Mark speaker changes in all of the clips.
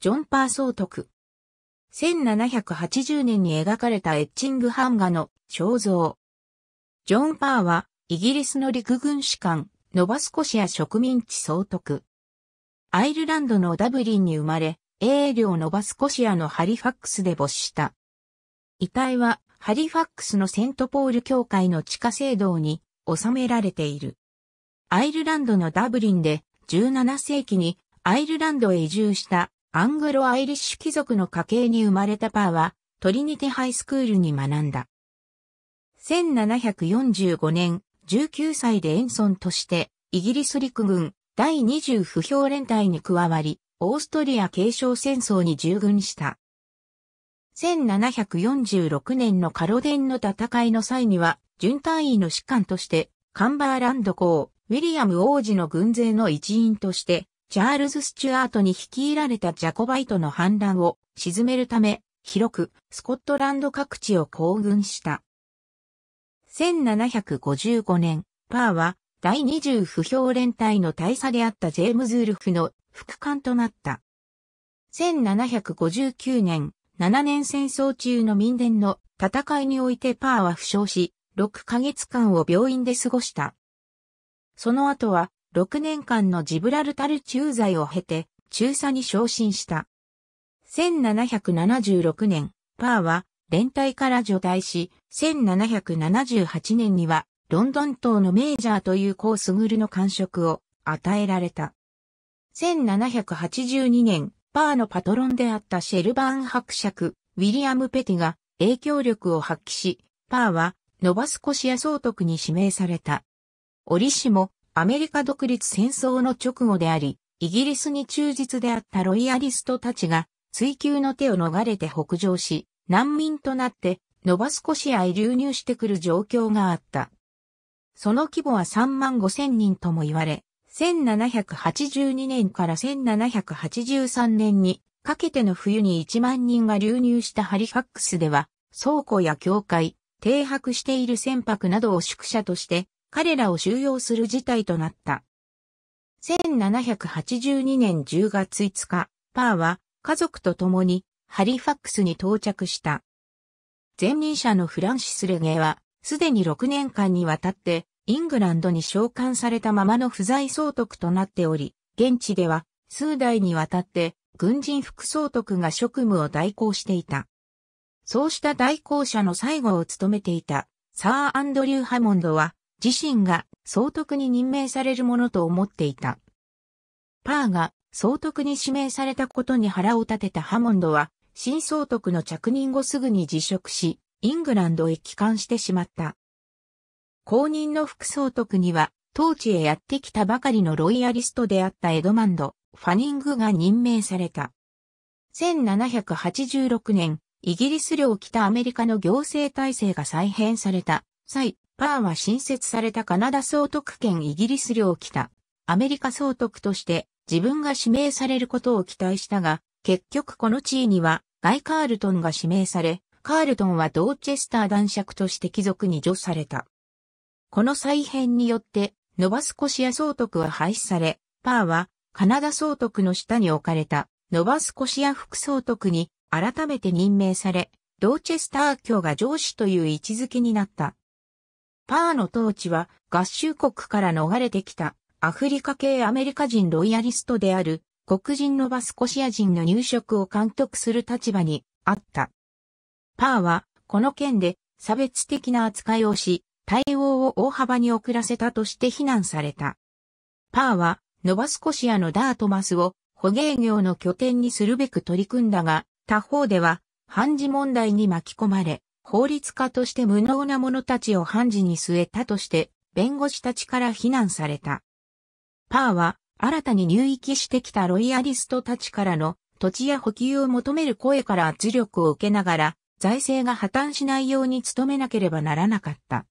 Speaker 1: ジョン・パー総督。1780年に描かれたエッチングハンガの肖像。ジョン・パーは、イギリスの陸軍士官、ノバスコシア植民地総督。アイルランドのダブリンに生まれ、英領ノバスコシアのハリファックスで没した。遺体は、ハリファックスのセントポール教会の地下聖堂に収められている。アイルランドのダブリンで17世紀にアイルランドへ移住したアングロアイリッシュ貴族の家系に生まれたパーは、トリニティハイスクールに学んだ。1745年、19歳でソ村として、イギリス陸軍第20不評連隊に加わり、オーストリア継承戦争に従軍した。1746年のカロデンの戦いの際には、準隊員の士官として、カンバーランド公、ウィリアム王子の軍勢の一員として、チャールズ・スチュアートに率いられたジャコバイトの反乱を沈めるため、広くスコットランド各地を行軍した。1755年、パーは第20不評連隊の大佐であったジェームズ・ウルフの副官となった。1759年、7年戦争中の民伝の戦いにおいてパーは負傷し、6ヶ月間を病院で過ごした。その後は6年間のジブラルタル駐在を経て、中佐に昇進した。1776年、パーは連隊から除隊し、1778年にはロンドン島のメージャーというコースグルの感触を与えられた。1782年、パーのパトロンであったシェルバーン伯爵、ウィリアム・ペティが影響力を発揮し、パーはノバスコシア総督に指名された。折しも、アメリカ独立戦争の直後であり、イギリスに忠実であったロイヤリストたちが追求の手を逃れて北上し、難民となってノバスコシアへ流入してくる状況があった。その規模は3万5千人とも言われ、1782年から1783年にかけての冬に1万人が流入したハリファックスでは、倉庫や教会、停泊している船舶などを宿舎として彼らを収容する事態となった。1782年10月5日、パーは家族と共にハリファックスに到着した。前任者のフランシス・レゲは、すでに6年間にわたって、イングランドに召喚されたままの不在総督となっており、現地では、数代にわたって、軍人副総督が職務を代行していた。そうした代行者の最後を務めていた、サー・アンドリュー・ハモンドは、自身が総督に任命されるものと思っていた。パーが総督に指名されたことに腹を立てたハモンドは、新総督の着任後すぐに辞職し、イングランドへ帰還してしまった。後任の副総督には、当地へやってきたばかりのロイヤリストであったエドマンド、ファニングが任命された。1786年、イギリス領北アメリカの行政体制が再編された際、パーは新設されたカナダ総督兼イギリス領北、アメリカ総督として自分が指名されることを期待したが、結局この地位にはガイ・カールトンが指名され、カールトンはドーチェスター男爵として貴族に除された。この再編によって、ノバスコシア総督は廃止され、パーはカナダ総督の下に置かれたノバスコシア副総督に改めて任命され、ドーチェスター教が上司という位置づけになった。パーの統治は合衆国から逃れてきたアフリカ系アメリカ人ロイヤリストである黒人のバスコシア人の入植を監督する立場にあった。パーはこの件で差別的な扱いをし、対応を大幅に遅らせたとして非難された。パーはノバスコシアのダートマスを捕鯨業の拠点にするべく取り組んだが、他方では、判事問題に巻き込まれ、法律家として無能な者たちを判事に据えたとして、弁護士たちから非難された。パーは、新たに入域してきたロイヤリストたちからの土地や補給を求める声から圧力を受けながら、財政が破綻しないように努めなければならなかった。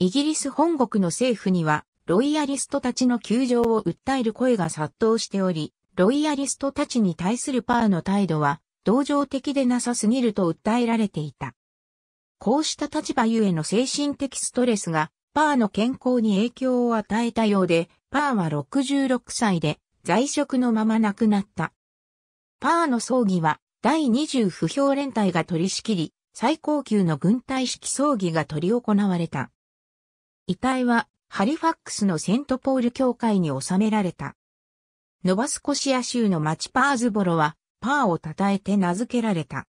Speaker 1: イギリス本国の政府には、ロイヤリストたちの窮状を訴える声が殺到しており、ロイヤリストたちに対するパーの態度は、同情的でなさすぎると訴えられていた。こうした立場ゆえの精神的ストレスが、パーの健康に影響を与えたようで、パーは66歳で在職のまま亡くなった。パーの葬儀は、第20不評連隊が取り仕切り、最高級の軍隊式葬儀が取り行われた。遺体は、ハリファックスのセントポール教会に収められた。ノバスコシア州の町パーズボロは、パーを称えて名付けられた。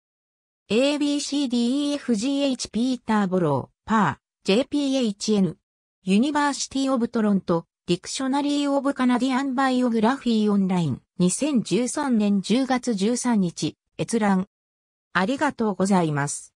Speaker 1: ABCDEFGH ピーター・ボロー、パー、JPHN、ユニバーシティ・オブ・トロント、ディクショナリー・オブ・カナディアン・バイオグラフィー・オンライン、2013年10月13日、閲覧。ありがとうございます。